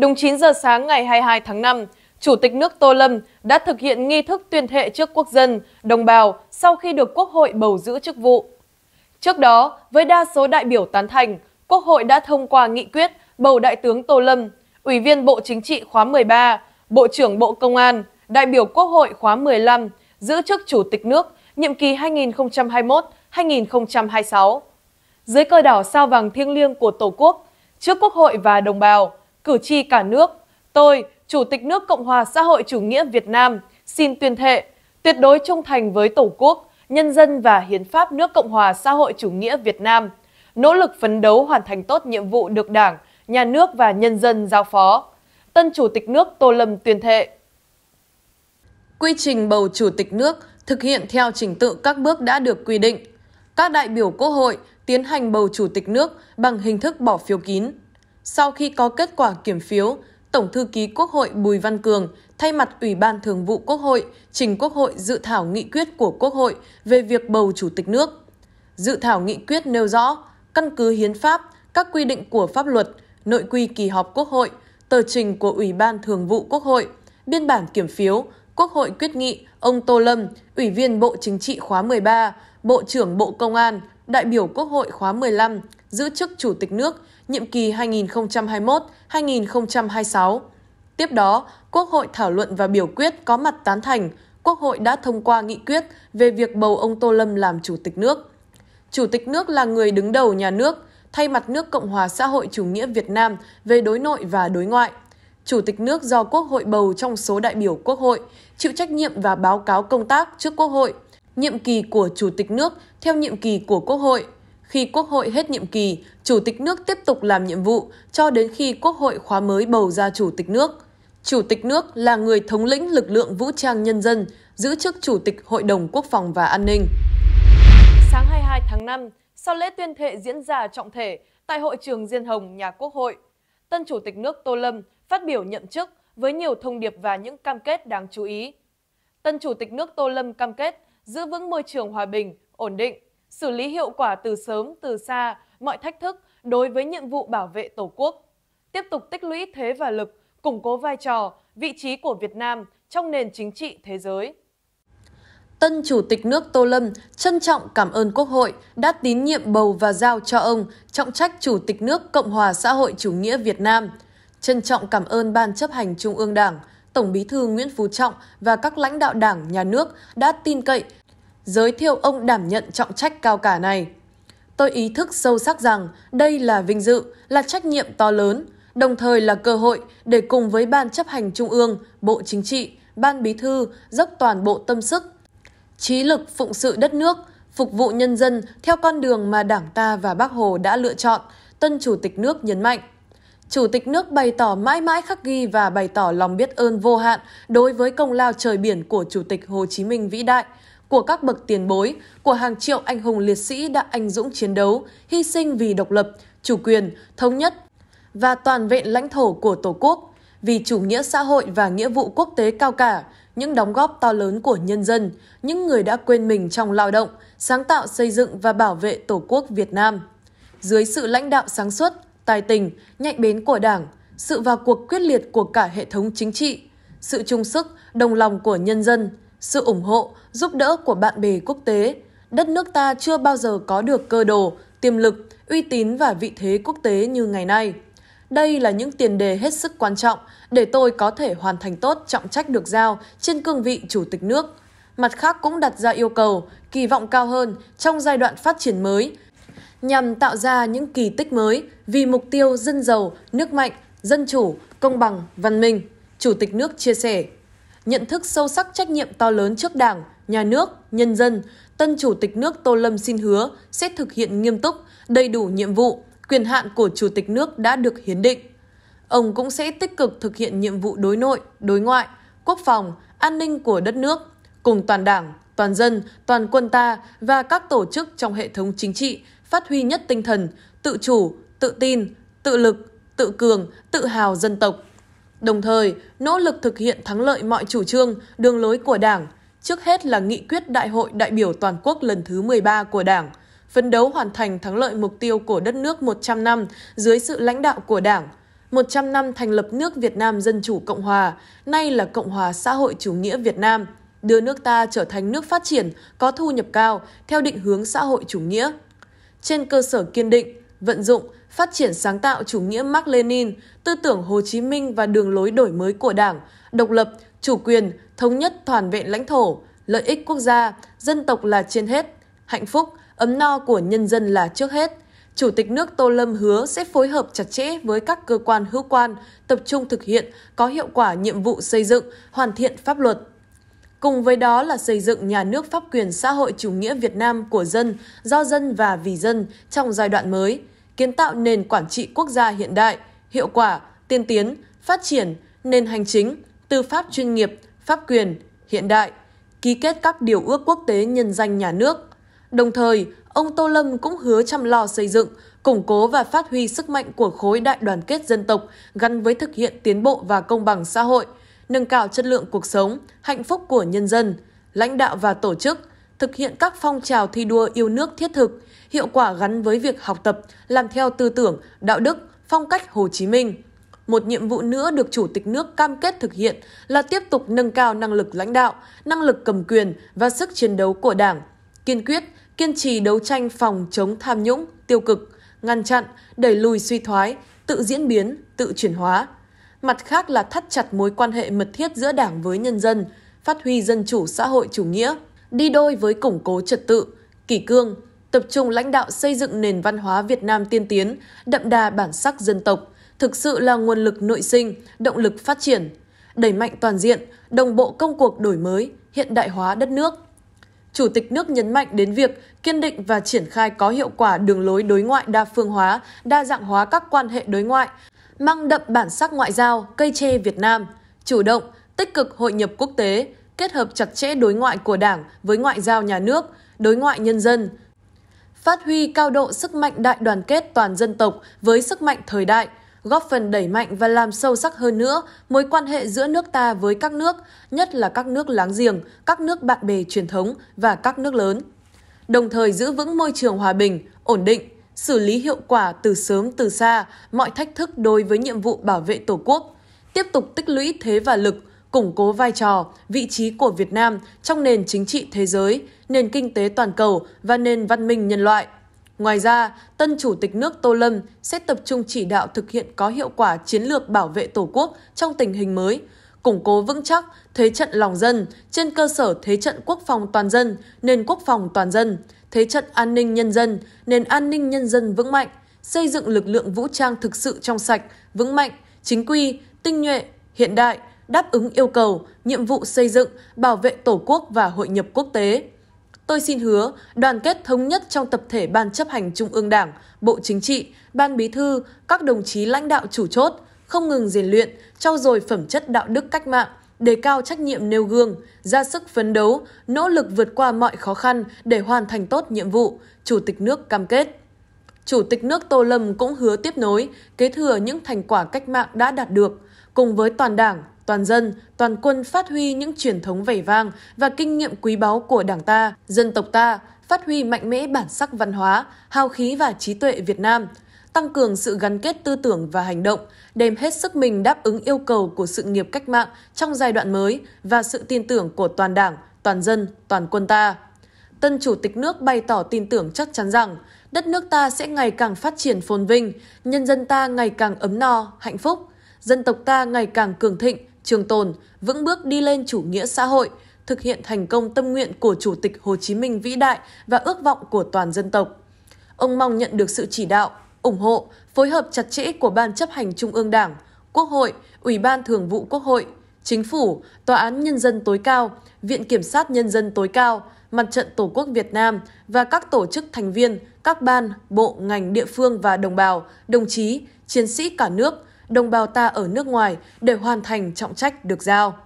Đúng 9 giờ sáng ngày 22 tháng 5, Chủ tịch nước Tô Lâm đã thực hiện nghi thức tuyên thệ trước quốc dân, đồng bào sau khi được Quốc hội bầu giữ chức vụ. Trước đó, với đa số đại biểu tán thành, Quốc hội đã thông qua nghị quyết bầu Đại tướng Tô Lâm, Ủy viên Bộ Chính trị khóa 13, Bộ trưởng Bộ Công an, đại biểu Quốc hội khóa 15, giữ chức Chủ tịch nước, nhiệm kỳ 2021-2026. Dưới cờ đỏ sao vàng thiêng liêng của Tổ quốc, trước Quốc hội và đồng bào, cử tri cả nước, tôi, Chủ tịch nước Cộng hòa xã hội chủ nghĩa Việt Nam, xin tuyên thệ tuyệt đối trung thành với Tổ quốc, nhân dân và hiến pháp nước Cộng hòa xã hội chủ nghĩa Việt Nam, nỗ lực phấn đấu hoàn thành tốt nhiệm vụ được Đảng, nhà nước và nhân dân giao phó. Tân Chủ tịch nước Tô Lâm tuyên thệ. Quy trình bầu Chủ tịch nước thực hiện theo trình tự các bước đã được quy định. Các đại biểu Quốc hội tiến hành bầu Chủ tịch nước bằng hình thức bỏ phiếu kín. Sau khi có kết quả kiểm phiếu, Tổng thư ký Quốc hội Bùi Văn Cường thay mặt Ủy ban Thường vụ Quốc hội trình Quốc hội dự thảo nghị quyết của Quốc hội về việc bầu Chủ tịch nước. Dự thảo nghị quyết nêu rõ, căn cứ hiến pháp, các quy định của pháp luật, nội quy kỳ họp Quốc hội, tờ trình của Ủy ban Thường vụ Quốc hội, biên bản kiểm phiếu, Quốc hội quyết nghị ông Tô Lâm, Ủy viên Bộ Chính trị khóa 13, Bộ trưởng Bộ Công an, đại biểu Quốc hội khóa 15, giữ chức Chủ tịch nước nhiệm kỳ 2021-2026. Tiếp đó, Quốc hội thảo luận và biểu quyết có mặt tán thành, Quốc hội đã thông qua nghị quyết về việc bầu ông Tô Lâm làm Chủ tịch nước. Chủ tịch nước là người đứng đầu nhà nước, thay mặt nước Cộng hòa xã hội chủ nghĩa Việt Nam về đối nội và đối ngoại. Chủ tịch nước do Quốc hội bầu trong số đại biểu Quốc hội, chịu trách nhiệm và báo cáo công tác trước Quốc hội, nhiệm kỳ của Chủ tịch nước theo nhiệm kỳ của Quốc hội – khi Quốc hội hết nhiệm kỳ, Chủ tịch nước tiếp tục làm nhiệm vụ cho đến khi Quốc hội khóa mới bầu ra Chủ tịch nước. Chủ tịch nước là người thống lĩnh lực lượng vũ trang nhân dân, giữ chức Chủ tịch Hội đồng Quốc phòng và An ninh. Sáng 22 tháng 5, sau lễ tuyên thệ diễn ra trọng thể tại hội trường Diên Hồng, nhà Quốc hội, tân Chủ tịch nước Tô Lâm phát biểu nhậm chức với nhiều thông điệp và những cam kết đáng chú ý. Tân Chủ tịch nước Tô Lâm cam kết giữ vững môi trường hòa bình, ổn định, xử lý hiệu quả từ sớm từ xa mọi thách thức đối với nhiệm vụ bảo vệ Tổ quốc, tiếp tục tích lũy thế và lực, củng cố vai trò, vị trí của Việt Nam trong nền chính trị thế giới. Tân Chủ tịch nước Tô Lâm trân trọng cảm ơn Quốc hội đã tín nhiệm bầu và giao cho ông trọng trách Chủ tịch nước Cộng hòa xã hội chủ nghĩa Việt Nam. Trân trọng cảm ơn Ban chấp hành Trung ương Đảng, Tổng bí thư Nguyễn Phú Trọng và các lãnh đạo Đảng, Nhà nước đã tin cậy, giới thiệu ông đảm nhận trọng trách cao cả này. Tôi ý thức sâu sắc rằng đây là vinh dự, là trách nhiệm to lớn, đồng thời là cơ hội để cùng với Ban chấp hành Trung ương, Bộ Chính trị, Ban Bí thư dốc toàn bộ tâm sức, trí lực phụng sự đất nước, phục vụ nhân dân theo con đường mà Đảng ta và Bác Hồ đã lựa chọn, tân Chủ tịch nước nhấn mạnh. Chủ tịch nước bày tỏ mãi mãi khắc ghi và bày tỏ lòng biết ơn vô hạn đối với công lao trời biển của Chủ tịch Hồ Chí Minh vĩ đại, của các bậc tiền bối, của hàng triệu anh hùng liệt sĩ đã anh dũng chiến đấu, hy sinh vì độc lập, chủ quyền, thống nhất và toàn vẹn lãnh thổ của Tổ quốc, vì chủ nghĩa xã hội và nghĩa vụ quốc tế cao cả, những đóng góp to lớn của nhân dân, những người đã quên mình trong lao động, sáng tạo xây dựng và bảo vệ Tổ quốc Việt Nam. Dưới sự lãnh đạo sáng suốt, tài tình, nhạy bén của Đảng, sự vào cuộc quyết liệt của cả hệ thống chính trị, sự chung sức, đồng lòng của nhân dân, sự ủng hộ, giúp đỡ của bạn bè quốc tế. Đất nước ta chưa bao giờ có được cơ đồ, tiềm lực, uy tín và vị thế quốc tế như ngày nay. Đây là những tiền đề hết sức quan trọng để tôi có thể hoàn thành tốt trọng trách được giao trên cương vị chủ tịch nước. Mặt khác cũng đặt ra yêu cầu, kỳ vọng cao hơn trong giai đoạn phát triển mới nhằm tạo ra những kỳ tích mới vì mục tiêu dân giàu, nước mạnh, dân chủ, công bằng, văn minh, chủ tịch nước chia sẻ nhận thức sâu sắc trách nhiệm to lớn trước Đảng, nhà nước, nhân dân, tân chủ tịch nước Tô Lâm xin hứa sẽ thực hiện nghiêm túc, đầy đủ nhiệm vụ, quyền hạn của chủ tịch nước đã được hiến định. Ông cũng sẽ tích cực thực hiện nhiệm vụ đối nội, đối ngoại, quốc phòng, an ninh của đất nước cùng toàn Đảng, toàn dân, toàn quân ta và các tổ chức trong hệ thống chính trị phát huy nhất tinh thần tự chủ, tự tin, tự lực, tự cường, tự hào dân tộc đồng thời nỗ lực thực hiện thắng lợi mọi chủ trương, đường lối của Đảng, trước hết là nghị quyết Đại hội đại biểu toàn quốc lần thứ 13 của Đảng, phấn đấu hoàn thành thắng lợi mục tiêu của đất nước 100 năm dưới sự lãnh đạo của Đảng, 100 năm thành lập nước Việt Nam Dân Chủ Cộng Hòa, nay là Cộng hòa xã hội chủ nghĩa Việt Nam, đưa nước ta trở thành nước phát triển, có thu nhập cao, theo định hướng xã hội chủ nghĩa. Trên cơ sở kiên định, vận dụng, phát triển sáng tạo chủ nghĩa Mark Lenin, tư tưởng Hồ Chí Minh và đường lối đổi mới của Đảng, độc lập, chủ quyền, thống nhất toàn vẹn lãnh thổ, lợi ích quốc gia, dân tộc là trên hết, hạnh phúc, ấm no của nhân dân là trước hết. Chủ tịch nước Tô Lâm hứa sẽ phối hợp chặt chẽ với các cơ quan hữu quan, tập trung thực hiện có hiệu quả nhiệm vụ xây dựng, hoàn thiện pháp luật. Cùng với đó là xây dựng nhà nước pháp quyền xã hội chủ nghĩa Việt Nam của dân, do dân và vì dân trong giai đoạn mới, kiến tạo nền quản trị quốc gia hiện đại, hiệu quả, tiên tiến, phát triển nền hành chính, tư pháp chuyên nghiệp, pháp quyền hiện đại, ký kết các điều ước quốc tế nhân danh nhà nước. Đồng thời, ông Tô Lâm cũng hứa chăm lo xây dựng, củng cố và phát huy sức mạnh của khối đại đoàn kết dân tộc gắn với thực hiện tiến bộ và công bằng xã hội, nâng cao chất lượng cuộc sống, hạnh phúc của nhân dân, lãnh đạo và tổ chức, thực hiện các phong trào thi đua yêu nước thiết thực, hiệu quả gắn với việc học tập, làm theo tư tưởng, đạo đức, phong cách Hồ Chí Minh. Một nhiệm vụ nữa được Chủ tịch nước cam kết thực hiện là tiếp tục nâng cao năng lực lãnh đạo, năng lực cầm quyền và sức chiến đấu của Đảng. Kiên quyết, kiên trì đấu tranh phòng chống tham nhũng, tiêu cực, ngăn chặn, đẩy lùi suy thoái, tự diễn biến, tự chuyển hóa. Mặt khác là thắt chặt mối quan hệ mật thiết giữa Đảng với nhân dân, phát huy dân chủ xã hội chủ nghĩa, đi đôi với củng cố trật tự, kỷ cương, tập trung lãnh đạo xây dựng nền văn hóa Việt Nam tiên tiến, đậm đà bản sắc dân tộc, thực sự là nguồn lực nội sinh, động lực phát triển, đẩy mạnh toàn diện, đồng bộ công cuộc đổi mới, hiện đại hóa đất nước. Chủ tịch nước nhấn mạnh đến việc kiên định và triển khai có hiệu quả đường lối đối ngoại đa phương hóa, đa dạng hóa các quan hệ đối ngoại, mang đậm bản sắc ngoại giao, cây tre Việt Nam, chủ động, tích cực hội nhập quốc tế, kết hợp chặt chẽ đối ngoại của Đảng với ngoại giao nhà nước, đối ngoại nhân dân, phát huy cao độ sức mạnh đại đoàn kết toàn dân tộc với sức mạnh thời đại, góp phần đẩy mạnh và làm sâu sắc hơn nữa mối quan hệ giữa nước ta với các nước, nhất là các nước láng giềng, các nước bạn bè truyền thống và các nước lớn. Đồng thời giữ vững môi trường hòa bình, ổn định, xử lý hiệu quả từ sớm từ xa mọi thách thức đối với nhiệm vụ bảo vệ Tổ quốc, tiếp tục tích lũy thế và lực – củng cố vai trò, vị trí của Việt Nam trong nền chính trị thế giới, nền kinh tế toàn cầu và nền văn minh nhân loại. Ngoài ra, tân Chủ tịch nước Tô Lâm sẽ tập trung chỉ đạo thực hiện có hiệu quả chiến lược bảo vệ Tổ quốc trong tình hình mới, củng cố vững chắc thế trận lòng dân trên cơ sở thế trận quốc phòng toàn dân, nền quốc phòng toàn dân, thế trận an ninh nhân dân, nền an ninh nhân dân vững mạnh, xây dựng lực lượng vũ trang thực sự trong sạch, vững mạnh, chính quy, tinh nhuệ, hiện đại – đáp ứng yêu cầu, nhiệm vụ xây dựng, bảo vệ Tổ quốc và hội nhập quốc tế. Tôi xin hứa đoàn kết thống nhất trong tập thể Ban chấp hành Trung ương Đảng, Bộ Chính trị, Ban Bí thư, các đồng chí lãnh đạo chủ chốt, không ngừng rèn luyện, trau dồi phẩm chất đạo đức cách mạng, đề cao trách nhiệm nêu gương, ra sức phấn đấu, nỗ lực vượt qua mọi khó khăn để hoàn thành tốt nhiệm vụ, Chủ tịch nước cam kết. Chủ tịch nước Tô Lâm cũng hứa tiếp nối, kế thừa những thành quả cách mạng đã đạt được, cùng với toàn đảng, toàn dân, toàn quân phát huy những truyền thống vẻ vang và kinh nghiệm quý báu của Đảng ta, dân tộc ta, phát huy mạnh mẽ bản sắc văn hóa, hào khí và trí tuệ Việt Nam, tăng cường sự gắn kết tư tưởng và hành động, đem hết sức mình đáp ứng yêu cầu của sự nghiệp cách mạng trong giai đoạn mới và sự tin tưởng của toàn Đảng, toàn dân, toàn quân ta. Tân Chủ tịch nước bày tỏ tin tưởng chắc chắn rằng đất nước ta sẽ ngày càng phát triển phồn vinh, nhân dân ta ngày càng ấm no, hạnh phúc, dân tộc ta ngày càng cường thịnh, trường tồn, vững bước đi lên chủ nghĩa xã hội, thực hiện thành công tâm nguyện của Chủ tịch Hồ Chí Minh vĩ đại và ước vọng của toàn dân tộc. Ông mong nhận được sự chỉ đạo, ủng hộ, phối hợp chặt chẽ của Ban chấp hành Trung ương Đảng, Quốc hội, Ủy ban Thường vụ Quốc hội, Chính phủ, Tòa án Nhân dân tối cao, Viện Kiểm sát Nhân dân tối cao, Mặt trận Tổ quốc Việt Nam và các tổ chức thành viên, các ban, bộ, ngành địa phương và đồng bào, đồng chí, chiến sĩ cả nước – đồng bào ta ở nước ngoài để hoàn thành trọng trách được giao